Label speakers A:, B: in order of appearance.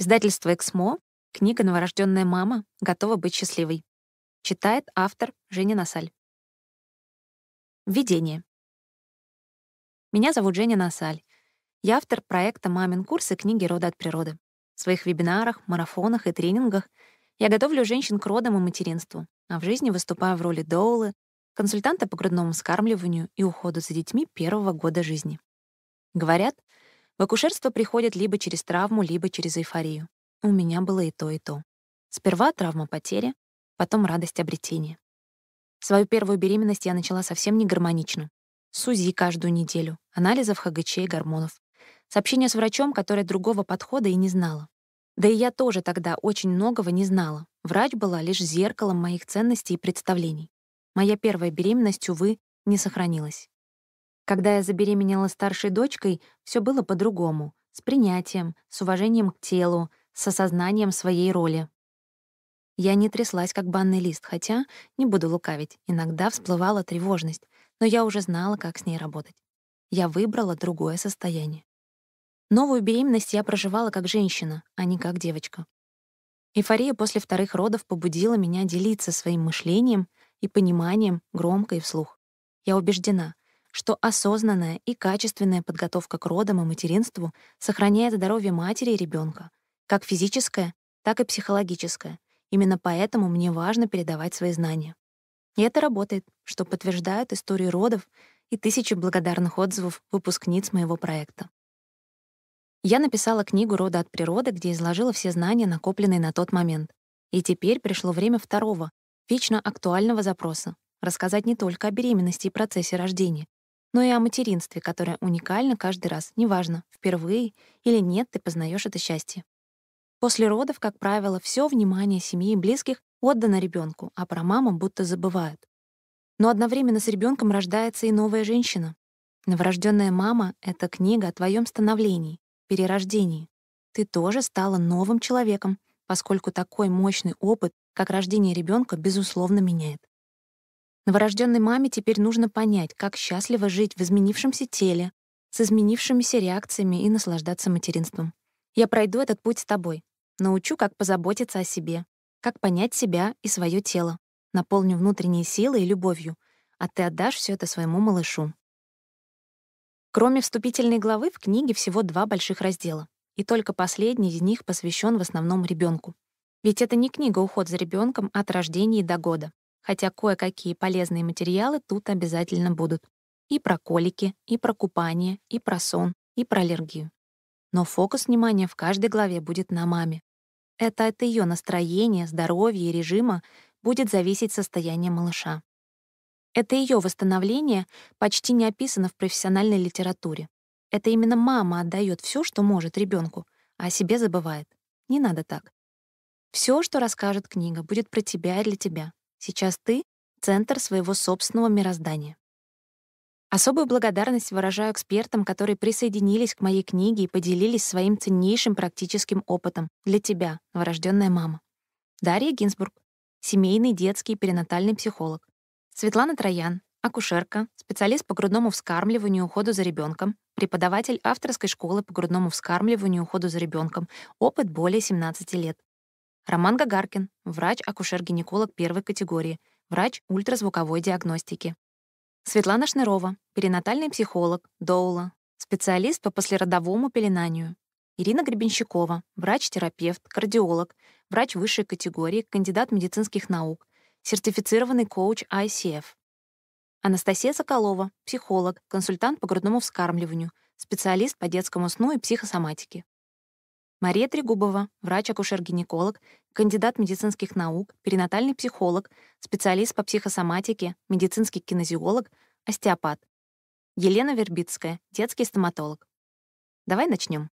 A: Издательство «Эксмо», книга «Новорожденная мама. Готова быть счастливой». Читает автор Женя Насаль. Введение. Меня зовут Женя Насаль. Я автор проекта «Мамин курс» и книги Рода от природы». В своих вебинарах, марафонах и тренингах я готовлю женщин к родам и материнству, а в жизни выступаю в роли доулы, консультанта по грудному вскармливанию и уходу за детьми первого года жизни. Говорят — в акушерство приходят либо через травму, либо через эйфорию. У меня было и то, и то. Сперва травма потери, потом радость обретения. Свою первую беременность я начала совсем не гармонично. С УЗИ каждую неделю, анализов ХГЧ и гормонов. Сообщение с врачом, которая другого подхода и не знала. Да и я тоже тогда очень многого не знала. Врач была лишь зеркалом моих ценностей и представлений. Моя первая беременность, увы, не сохранилась. Когда я забеременела старшей дочкой, все было по-другому, с принятием, с уважением к телу, с осознанием своей роли. Я не тряслась, как банный лист, хотя, не буду лукавить, иногда всплывала тревожность, но я уже знала, как с ней работать. Я выбрала другое состояние. Новую беременность я проживала как женщина, а не как девочка. Эйфория после вторых родов побудила меня делиться своим мышлением и пониманием громко и вслух. Я убеждена, что осознанная и качественная подготовка к родам и материнству сохраняет здоровье матери и ребенка, как физическое, так и психологическое. Именно поэтому мне важно передавать свои знания. И это работает, что подтверждают истории родов и тысячи благодарных отзывов выпускниц моего проекта. Я написала книгу «Рода от природы», где изложила все знания, накопленные на тот момент. И теперь пришло время второго, вечно актуального запроса — рассказать не только о беременности и процессе рождения, но и о материнстве, которое уникально каждый раз, неважно, впервые или нет, ты познаешь это счастье. После родов, как правило, все внимание семьи и близких отдано ребенку, а про маму будто забывают. Но одновременно с ребенком рождается и новая женщина. Новорожденная мама — это книга о твоем становлении, перерождении. Ты тоже стала новым человеком, поскольку такой мощный опыт, как рождение ребенка, безусловно меняет. Новорожденной маме теперь нужно понять, как счастливо жить в изменившемся теле, с изменившимися реакциями и наслаждаться материнством. Я пройду этот путь с тобой. Научу, как позаботиться о себе, как понять себя и свое тело. Наполню внутренние силы и любовью, а ты отдашь все это своему малышу. Кроме вступительной главы, в книге всего два больших раздела, и только последний из них посвящен в основном ребенку. Ведь это не книга «Уход за ребенком от рождения до года», хотя кое-какие полезные материалы тут обязательно будут. И про колики, и про купание, и про сон, и про аллергию. Но фокус внимания в каждой главе будет на маме. Это от ее настроения, здоровья и режима будет зависеть состояние малыша. Это ее восстановление почти не описано в профессиональной литературе. Это именно мама отдает все, что может ребенку, а о себе забывает. Не надо так. Все, что расскажет книга, будет про тебя и для тебя. Сейчас ты — центр своего собственного мироздания. Особую благодарность выражаю экспертам, которые присоединились к моей книге и поделились своим ценнейшим практическим опытом для тебя, врожденная мама. Дарья Гинзбург, семейный детский перинатальный психолог. Светлана Троян, акушерка, специалист по грудному вскармливанию и уходу за ребенком, преподаватель авторской школы по грудному вскармливанию и уходу за ребенком, опыт более 17 лет. Роман Гагаркин, врач-акушер-гинеколог первой категории, врач ультразвуковой диагностики. Светлана Шнырова, перинатальный психолог, доула, специалист по послеродовому пеленанию. Ирина Гребенщикова, врач-терапевт, кардиолог, врач высшей категории, кандидат медицинских наук, сертифицированный коуч ICF. Анастасия Соколова, психолог, консультант по грудному вскармливанию, специалист по детскому сну и психосоматике. Мария Трегубова, врач-акушер-гинеколог, кандидат медицинских наук, перинатальный психолог, специалист по психосоматике, медицинский кинезиолог, остеопат. Елена Вербицкая, детский стоматолог. Давай начнем.